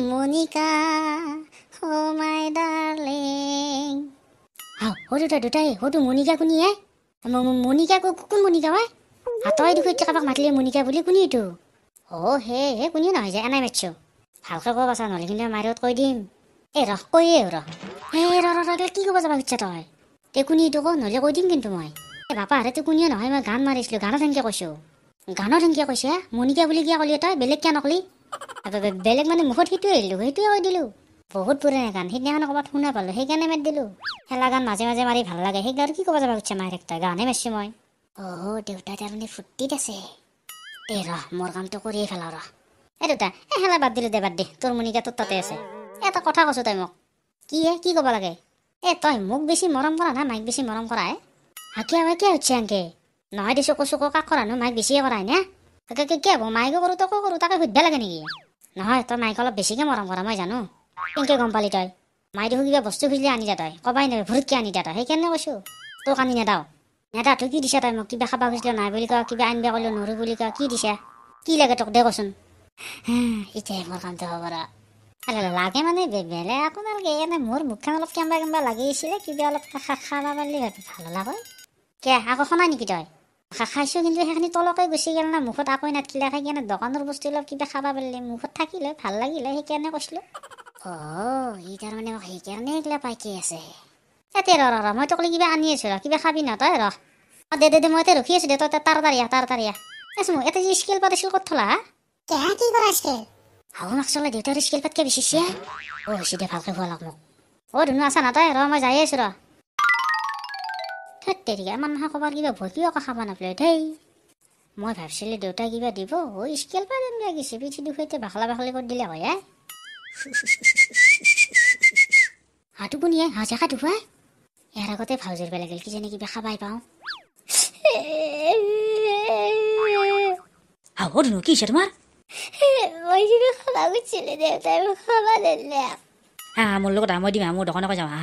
মণিকা অ' মাই darling আও হ' দুটা দুটাই হ'তো মণিকা কোনি এ মণিকা ক কোন মণিকা ৱাই আঁতৰ দুখুত কাৰোবাক মাতিলে মণিকা বুলি কোনি এইটো অ' হে হে কোনো নহয় যে এনাই মাতিছ ভালকৈ ক'ব পাছা নহ'লে কিন্তু মাৰিত কৈ দিম এই ৰহ কৈ এ ৰহ এই ৰ ৰ কি ক'ব যাব খুজিছা তই তে কোনি এইটো ক নহ'লে কৈ দিম কিন্তু মই এই বাপা হাতে তোৰ কোনিয়ে নহয় মই গান মাৰিছিলোঁ গানত সেনেকৈ কৈছোঁ গানত সেনেকৈ কৈছে মণিকা বুলি কিয় ক'লি তই বেলেগ কিয় নকলি বেলেগ মানে মুখত সেইটোৱে আহিলোঁ সেইটোৱে কৈ দিলোঁ বহুত পুৰণা গান সেইদিনাখন ক'ৰবাত শুনা পালোঁ সেইকাৰণে মাতি দিলোঁ খেলা গান মাজে মাজে মাৰি ভাল লাগে সেইকাৰণে আৰু কি ক'ব যাব খুজিছে মাৰ একটা গানে মাৰিছো মই অহ দেউতা তাৰমানে ফুটিত আছে এ ৰহ মোৰ কামটো কৰিয়েই ভাল ৰহ এ দেউতা এ খেলা বাদ দিলোঁ দে বাদ দে তোৰ মণিকা তোৰ তাতে আছে এটা কথা কৈছোঁ তাই মোক কি হে কি ক'ব লাগে এ তই মোক বেছি মৰম কৰা না মাইক বেছি মৰম কৰা হে হাকিয়া হয় কিয় হৈছে আংকে নহয় দিছোঁ কৈছোঁ ককাক কৰা ন মাইক বেছিয়ে কৰা না তোকে কি কেৱ মাইকো কৰো তোকো কৰো তাকে সুধিব লাগে নেকি নহয় তই মাইকে অলপ বেছিকৈ মৰম কৰা মই জানো কেনেকৈ গম পালি তই মাই মাইদেউ কিবা বস্তু খুজিলে আনি যা তই ক'বাই নেকি ভূৰুতকৈ আনি দিয়া তই সেইকাৰণে কৈছোঁ তোক আনি নেদাও নেদা তোক কি দিছা তই মোক কিবা খাব খুজিলে নাই বুলি কয় কিবা আনিব কৰিলেও নৰো বুলি কোৱা কি দিছা কি লাগে তোক দে কচোন এতিয়াহে মোৰ কামটো হ'ব ৰ লাগে মানে বেলেগ একো নালাগে এনে মোৰ মুখখন অলপ কেম্বা কেম্বা লাগিছিলে কিবা অলপ খাব পাৰিলে ভাল লাগে কে আকৌ শুনা নেকি তই খাইছো কিন্তু সেইখিনি তলকে গুচি গৈছে না মুখত আকৌ নাথাকিলে সেইকাৰণে দোকানৰ বস্তু অলপ কিবা খাব পাৰিলে মুখত থাকিলে ভাল লাগিলে সেইকাৰণে কৈছিলো অঁ সেইকাৰণে এইগিলা পাইকে আছে তাতে ৰ ৰ মই তোকলে কিবা আনি আছো ৰ কিবা খাবি ন তই ৰ অঁ দে দে দে মই এতিয়া ৰখি আছোঁ দে তই তাৰ তাৰিয়া তাৰ আছো মোক এটা যে স্কেল পাতিছিল ক'ত থলা হা কি কৰা দেউতাৰ স্কেল পাতকে বেছিছে অ' হৈছে দে ভালকৈ খোৱা লাগ মোক অ' ধুনু আছা না তই ৰ মই যায়ে আছো ৰ তাত তেতিয়া মানুহে ক'বাৰ কিবা ভতিও কথা পা নাপালে দেই মই ভাবছিলোঁ দেউতাই কিবা দিব ঐ স্কেল পাই দিম লাগিছে পিঠি দুখতে বাখলা বাখলি কৰি দিলে হয় হাঁটো বনিয়ে হাজে খাটো খুৱাই ইয়াৰ আগতে লাগিল কি যেনে কিবা খাবাই পাওঁ মোৰ লগত আমি দিম মোৰ দোকানৰ পৰা যাম হা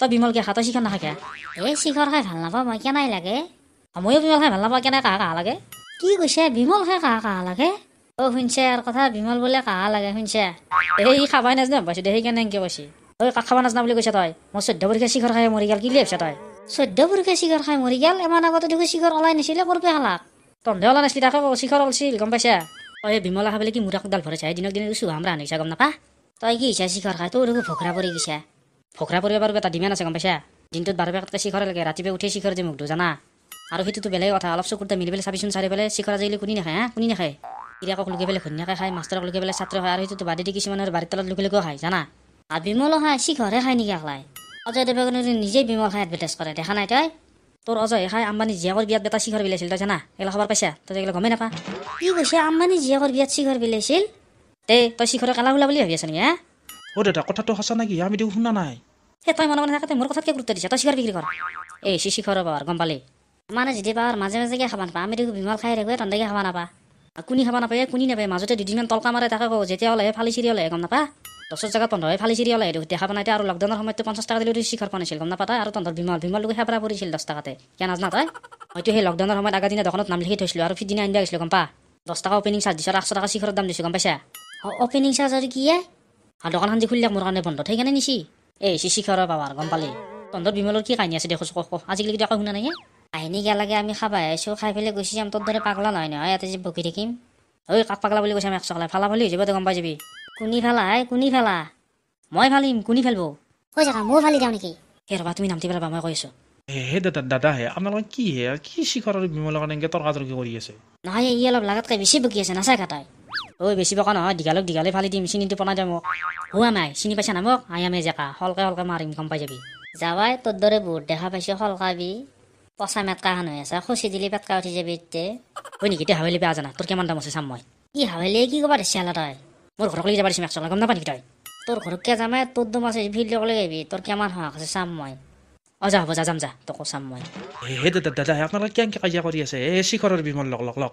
তই বিমল কে হাতৰ শিখৰ নাথাকে এই শিখৰ খাই ভাল নাপাওঁ মই কেনাই লাগে ময়ো বিমল খাই ভাল নাপাওঁ কেনে কাহ কাহ লাগে কি কৈছে বিমল খাই কাহ কাহ লাগে অ শুনিছে আৰু কথা বিমল বোলে কাহ লাগে শুনিছে এই খাবাই নাজানো পাইছো দে সেইকাৰণে এনেকে পাইছে তই কাক খাবা নাজানা বুলি কৈছে তই মই চৈধ্য পুৰুষে শিখৰ খাই মৰি গেল কি লিছে তই চৈধ্য পুৰুষে শিখৰ খাই মৰি গেল এমান আগতে দেখোন শিখৰ ওলাই নিছিলে ক'ৰ খালাক তন্ধে ওলাই নাছিলে তাকে শিখৰ ওলাইছিল গম পাইছা অ এই বিমলা খাবলৈ কি মূৰাকডাল ভৰাইছা সেই দিনক দিনে চুহাম ৰান্ধিছা গম নাপা তই কি হৈছে শিখৰ খাই তোৰ দেখোন ভকৰা পৰি গৈছা ফকৰা পৰিব বাৰু এটা ডিমেণ্ড আছে গম পাইছা দিনটোত বাৰ বেগতকৈ শিখৰ লাগে ৰাতিপুৱা উঠি শিখৰ যে মুখটো জানা আৰু সেইটোতো বেলেগ কথা অলপ চকুৰ মিলি পেলাই চাবিচোন চাৰি পেলাই শিখৰ আজি কোনে নাখায় হা কোনি নাখায় ক্ৰীড়াকক লুকে পেলাই ধুনীয়াকৈ খায় মাষ্টৰক লগে পেলাই ছাত্ৰ খায় আৰু সেইটোতো বাদে দি কিছুমানৰ বাৰীৰ তলত লগে লুকিলেকৈ খায় জানা আৰু বিমলো খায় শিখৰে খায় নেকি অকলাই অজয় দেৱে নিজেই বিমল খাই এডভাৰটাইজ কৰে দেখা নাই তই তোৰ অজয় খাই আম্বানী জীয়াকৰ বিয়াত এটা শিখৰ বিলাইছিল তই জানা এইগিলা খবৰ পাইছা তই এইগিলা গমেই নাপাওঁ কি কৈছে আম্বানী জীয়াকৰ বিয়াত শিখৰ বিলাইছিল তে তই শিখৰে কালা খোলা বুলি ভাবি আছ নেকি হা অ দেউতা কথাটো সঁচা নাকি আমি দেখোন শুনা নাই হে তই মনে মনে থাকোঁতে মোৰ কথাত কে গুৰুত্ব দিছ তই শিখৰ বিক্ৰী কৰ এই সি শিখৰ ৰ'ব আৰু গম পালে মানে যদি পা মাজে মাজে গিয়ে খাব নাপাওঁ আমি দেখোঁ বিমল খাই থাকোঁ তন্দাকে খাব নাপাওঁ কোনি খাব নাপায় কোনি নাপায় মাজতে দুদিনমান তলকা মাৰে তাকে কওঁ যেতিয়া হ'লে ফালি চিৰি হ'লে গম নাপা দছৰ জেগাত হয় ফালি চিৰি হ'লে দেখোঁ দেখা পানাই আৰু লকডাউনৰ সময়ত পঞ্চাছ টকা দিলে তুই শিখৰ পোৱা নাছিল গম নাপা তাই আৰু তন্দৰ বিমল বিমল লোকে হেপৰা পৰিছিল দহ টকাতে কিয় নাজনা তই হয়তো সেই লকডাউনৰ সময়ত আগৰ দিনা দোকানত নাম লিখি থৈছিলোঁ আৰু ফিদিনা আনিব গৈছিলো গম পা দহ টকা অপেনিং চাৰ্জ দিছোঁ আৰু আঠশ টকা শিখৰৰ দাম দিছো গম পাইছা অপেনিং চাৰ্জ আৰু কি আৰু দোকানখন যে খুলিলে মোৰ কাৰণে বন্ধ ঠাই কেনে নিচি এই চি চি খৰ গম পালি তন্দত বিমলৰ কি কাহিনী আছে দেখোঁ কখ আজিকালি একো শুনা নাই কাহিনী গেলাগে আমি খাবাহে আছোঁ খাই পেলাই গৈছে যাম তোৰ দৰে পাগলা নহয় নহয় ইয়াতে যে বকি থাকিম ঐ কাক পাগলা বুলি কৈছে আমি একশ খালে ফালা বুলি হৈ যাব তই গম পাই যাবি কোনি ফালা হে কোনি ফেলা মই ফালিম কোনি ফেলব কৈ যাবা মই ফালি যাওঁ নেকি হে ৰবা তুমি নামতি পেলাবা মই কৈ আছোঁ হে দাদা দাদা হে আপোনালোকে কি হে কি শিখৰ বিমলৰ কাৰণে এনেকৈ তৰ্কা কৰি আছে নহয় ই অলপ লাগাতকৈ বেছি বকি আছে নাচাই কাটাই ঐ বেছি বকা নহয় দীঘালক দীঘালে ফালি দিম চিনিটো পনাই যাম হোৱা মাই চিনি পাইছা নামক আয়ামে জেকা হলকে হলকে মাৰিম গম পাই যাবি যাবাই তোৰ দৰে বহুত দেখা পাইছে হলকাবি পচা মেটকা হান হৈ আছা খুচি দিলি পেটকা উঠি যাবি তে ঐ নেকি তই হাৱেলি বেয়া জানা তোৰ কিমান দাম আছে চাম মই কি হাৱেলি কি ক'বা দিছে আলা তই মোৰ ঘৰক লৈ যাব দিছে মেকচলা গম নাপানি তই তোৰ ঘৰক কে যামে তোৰ দম আছে ফিল্ডক লৈ আহিবি তোৰ কিমান হাঁহ আছে চাম মই অ যা হ'ব যা যাম যা তোকো চাম মই হে দাদা আপোনালোকে কেনেকৈ কাজিয়া কৰি আছে এ শিখৰৰ বিমল লগ লগ লগ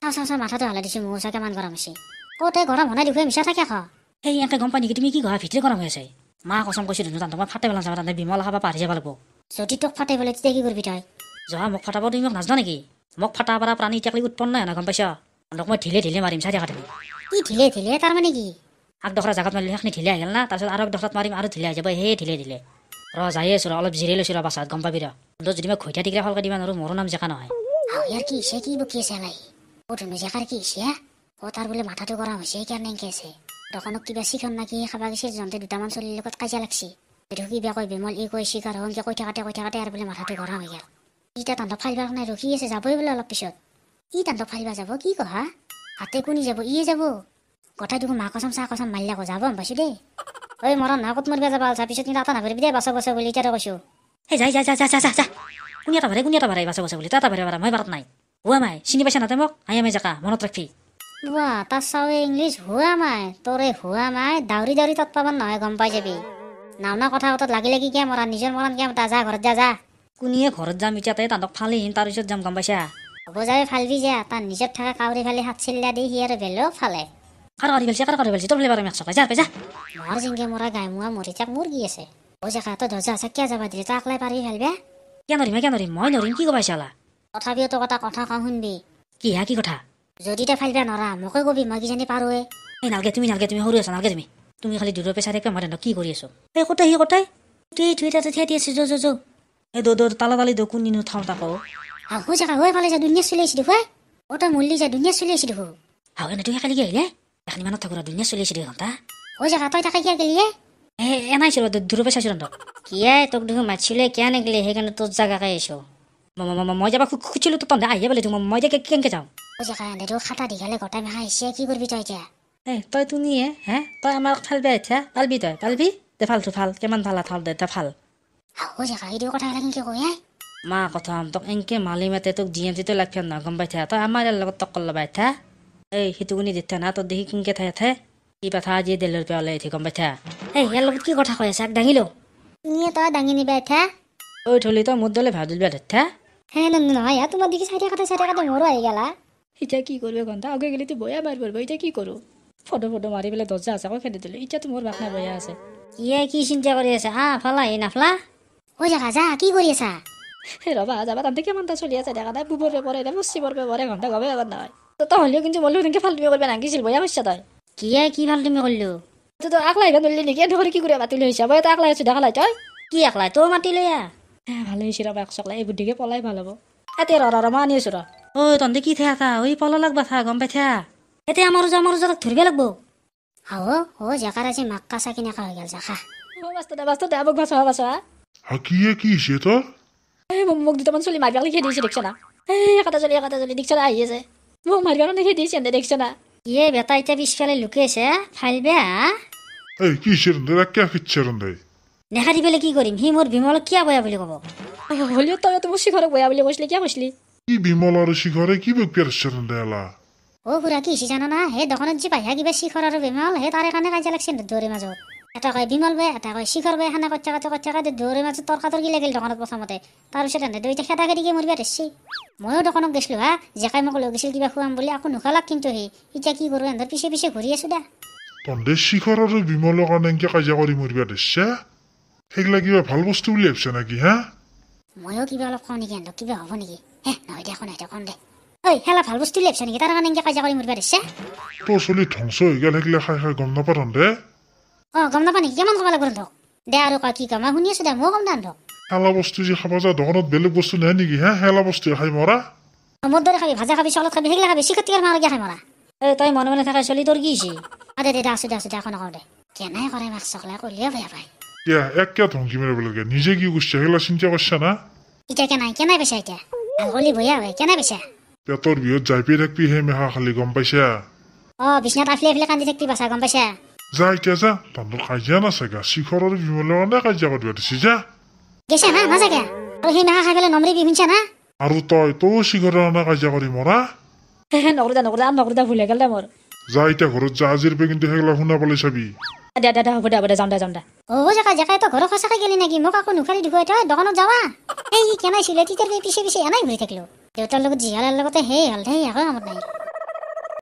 চাওঁ চাওঁ চাওঁ মাথাটো হালাই দিছোঁ মোৰ ওচৰত কিমান গৰম হৈছে অ' তই গৰম হনাই দেখুৱাই মিছা থাকে আকৌ এই ইয়াকে গম পাই নেকি তুমি কি ঘৰৰ ভিতৰত গৰম হৈ আছে মা কচম কৈছোঁ ধুনু তাহাঁত তোমাৰ ফাটে পেলাই যাবা তাহাঁতে বিমল অহা বা যাব লাগিব যদি তোক ফাটে পেলাই তেতিয়া কি কৰিবি তই জহা মোক ফটাব তুমি মোক নাজানো নেকি মোক ফটা পৰা প্ৰাণী এতিয়া উৎপন্ন নহয় গম পাইছ তোক মই ঢিলে ঢিলে মাৰিম চাই দেখা তুমি কি ঢিলে ঢিলে তাৰমানে কি আগডোখৰা জাগাত মাৰিলে সেইখিনি ঢিলে আহিল না তাৰপিছত আৰু একডোখৰত মাৰিম আৰু ঢিলে আহি যাব সেয়ে ঢিলে ঢিলে ৰ যায়ে আছোঁ অলপ জিৰে লৈছোঁ ৰ বাছাত গম পাবি ৰ যদি মই ঘৈটা টিকা ফলকে দিম আৰু মোৰো নাম জেকা নহয় o'zimiz yaqarki ishya o'tar bo'lib matatu ko'ramiz ekandan kelsa doqonuk kibe sikam maki xabagi shi zonte dutaman soli lukot kajalak shi ruki be koi bimol i koi shi karo onge koi chakate koi chakate yar bole matatu koram agar ita tanto phal bar na ruki yese zaboy bole alap pishot i tanto phal bar zabo ki ko ha hatte kuni zabo iye zabo kota duku ma kosam sa kosam malya ko zabo ambashu de oi moran na kut mur beza bal sa pishot ni tata na bere bide baso baso bole ichara koshu hei zai zai zai zai zai zai zai kuniya tabare kuniya tabare baso baso bole tata bare bara moi barat nai Who am I? চিনি পাইছা নাতে মোক I M A জেকা মনত ৰাখি বা তাৰ চাওঁ English হোৱা মাই তোৰে হোৱা মাই দাউৰি দাউৰি তৎ পাবান নহয় গম পাই যাবি নানা কথা কথাত লাগি লাগি কিয় মৰা নিজৰ মৰণ কিয় তা যা ঘৰত যা যা কোনিয়ে ঘৰত যাম ইতা তাই তাহাঁতক ফালিহিম তাৰপিছত যাম গম পাইছা হ'ব যাবি ফালিবি যা তাৰ নিজৰ থকা কাউৰী ফালি হাত চিলা দি সি আৰু বেলেগ ফালে কাৰ কৰি ফেলিছে কাৰ কৰি ফেলিছে তই ফালি বাৰু মেক্সক যা পাইছা মৰ জিংগে মৰা গাই মোৱা মৰি তাক মুৰ্গী আছে অ' জেকা তই দৰ্জা আছা কিয় যাবা দিলে তই অকলে পাৰি ফেলবে কিয় নৰিম কিয় নৰিম মই নৰিম কি কবাইছা অলা তথাপিও তোক এটা কথা কওঁ শুনবি কি হা কি কথা যদি তে ফাইলবা নোৱাৰা মোকে কবি মই কিজানি পাৰোৱে এই নালগে তুমি নালগে তুমি সৰু আছা নালগে তুমি তুমি খালি দূৰৰ পেচাৰে কে মাৰে কি কৰি আছো এই কথাই সি কথাই তুই থুই তাতে থিয়াই দি আছো যৌ যৌ যৌ এই দৌ তালা তালি দৌ কোনদিনো থওঁ তাক আহো জেগা হৈ ফালে যা দুনিয়া চলি আছিলো হয় অটা যা দুনিয়া চলি আছিলো হো আহো এনে তুমি খালি কি আহিলে এখন ইমানত দুনিয়া চলি আছিলো ঘণ্টা হৈ জেগা তই তাকে কিয় গেলিয়ে এ এনাইছিলো দূৰ পেচাইছিলো তোক কিয়াই তোক দেখোন মাতিছিলোৱে কিয় নেগেলি সেইকাৰণে তোৰ জেগাকে আহিছো মই যাবা খুঁজিলো তন্দে আহি বোলে তোমাক মই এতিয়া কেনেকে যাওঁ খাটা দিগালে গোটাই মেখা আহিছে কি কৰিবি তই এতিয়া এ তই তুনিয়ে হে তই আমাক ফালবি এতিয়া পালবি তই পালবি দে ফালটো ফাল কিমান ভাল ফাল দে ফাল মা কথা তোক এনকে মালি মাতে তোক ডি এম চি তো লাগে না গম পাই থা তই আমাৰ লগত তক কল্লবাই থা এই সেইটো কোনি দি থা না তই দেখি কিনকে থাই থে কি পাথা আজি দেলৰ পৰা ওলাই উঠি গম পাই থা এই ইয়াৰ লগত কি কথা কৈ আছে দাঙিলো তই দাঙি নিবা এঠা ঐ থলি তই মোৰ দলে ভাজিলবা থা হ্যাঁ না না ইয়া তোমার দিকে সাইডে কাটা সাইডে কাটা মরো হয়ে গেলা এটা কি করবে ঘন্টা আগে গেলে তো বয়া বার করবো এটা কি করো ফটো ফটো মারি পেলে দরজা আছে আবার খেতে দিল এটা তো মোর বাপনা বয়া আছে ইয়ে কি চিন্তা করে আছে আ ফালা এ না ফালা ও যা যা কি করি আছা হে রবা যাবা তান থেকে মানতা চলি আছে দেখা দেয় বুবরে পরে এটা বুঝছি পড়বে পরে ঘন্টা গবে আবার না তো তো হলেও কিন্তু বললো তুমি ফালতুমি করবে না গিয়েছিল বয়া বসছে তাই কিয়া কি ফালতুমি করলো তো তো আকলাই গান ধরলি নাকি ধরে কি করে বাতিল হয়েছে বয়া তো আকলাই আছে দেখালাই তই কি আকলাই তো মাতিলে ইয়া ভালেই চিৰা বাক চকলে এইবোৰ দিগে পলাই ভাল হ'ব এতিয়া ৰ ৰমা আনিছো ৰ ঐ তহঁতে কি থা থা ঐ পল লাগবা থা গম পাই থা এতিয়া আমাৰ আমাৰ ওজাক ধৰিব লাগব আহ অ জেকাৰ আজি মাক কাছা কিনে খাই গেল জাখা বাস্তু দে বাস্তু দে মোক বাচা বাচা হাকিয়ে কি হৈছে তো এই মোক দুটামান চলি মাৰিব লিখি দিছে দেখিছ না এই একাটা চলি একাটা চলি দেখিছ না আহি আছে মোক মাৰিব লিখি দিছে দে দেখিছ না ইয়ে বেটা এতিয়া পিছফালে লুকে আছে ফাইলবে হা এই কি চিৰণ দে কে চিৰণ দেই নেখাৰি পেলাই কি করিম হি মোর বিমল কিয়া বয়া বলে ক'ব হ'লেও তো মোৰ শিখৰক বয়া বলে কৈছিলি কিয়া কৈছিলি কি বিমল আৰু শিখৰে কি বক্তি শরণ দেলা ও খুৰা কি হৈছে জানানা সেই দোকানত যি পাহিয়া কিবা শিখৰ আর বিমল হে তাৰে কাৰণে কাজে লাগছে দরে মাজত এটা কয় বিমল বাই এটা কয় শিখৰ বাই সেনে কচ্ছা কচ্ছা কচ্ছা কয় দুয়োৰে মাজত তৰ্কাতৰ্কি লাগিল দখন দোকানত তার তাৰপিছত না দুইটা খেদা গড়ি কি বিয়াত আহিছি ময়ো দখন গৈছিলোঁ হ্যাঁ জেকাই মক লৈ গেছিল কিবা খুয়াম বলি আকো নুখালাক কিন্তু হে ইটা কি করবে এহেঁতৰ পিছে পিছে ঘূৰি আছোঁ দা পন্ডে শিখর আর বিমল কানে কাজিয়া কৰি মোৰ বিয়াত আহিছে সেইগিলা কিবা ভাল বস্তু বুলি ভাবিছ নেকি হা ময়ো কিবা অলপ কওঁ নেকি আনো কিবা হ'ব নেকি হে নহয় দিয়া কোন এতিয়া কোন দে ঐ হেলা ভাল বস্তু লেপছ নেকি তাৰ কাৰণে কাজিয়া কৰি মৰিব দিছে তোৰ চলি ধ্বংস হৈ গেল সেইগিলা খাই খাই গম নাপাওঁ দে অ গম নাপাওঁ নেকি কেমন খাব লাগিব ধৰক দে আৰু কি কম মই শুনি আছো দে মোৰ গম নান ধৰক হেলা বস্তু যে খাব যা দোকানত বেলেগ বস্তু নাই নেকি হে হেলা বস্তু খাই মৰা মোৰ দৰে খাবি ভাজা খাবি চলত খাবি সেইগিলা খাবি চিকটি আৰু মাৰ খাই মৰা এই তই মনে মনে থাকা চলি তোৰ কি হৈছে অ দে দে আছো দে আছো দে এখন কওঁ দে কেনে কৰে মাছ চকলা কৰিলে বেয়া পায় 야, 애껴 동기미를 불러게. 니제 기고 시작 일라 신자 거시잖아. 이제 게나 게나 비셔야지. 아, 홀리 뭐야? 왜 게나 비셔? 야, 또 우리 자이 비렉 비해메 하 할리 검 비셔. 어, 비시나 다플레 플레 간디 색티 바사 검 비셔. 자이 자자. 반도 가지나 사가 시코로 비물로 나 가지 아버 버 시자. 게셔 나 마사게. 어, 히메 하 할레 넘리 비민셔나. 아루 또또 시코로 나 가지 아버 리모라. 너르다 너르다 너르다 불레 갈라 모르. 자이 때 고르자 아지르 베긴데 헤글라 후나 벌레 샤비. দে দে দে হ'ব দে হ'ব দে যাম দে যাম দে অ' জেকাই জেকাই তই ঘৰৰ সঁচাকৈ গেলি নেকি মোক আকৌ নুখালি ধুৱাই তই দোকানত যাবা এই কেনাই চিলে তেতিয়া পিছে পিছে এনেই ঘূৰি থাকিলোঁ দেউতাৰ লগত জীয়ালাৰ লগতে সেই হ'ল দেই আকৌ কামত নাই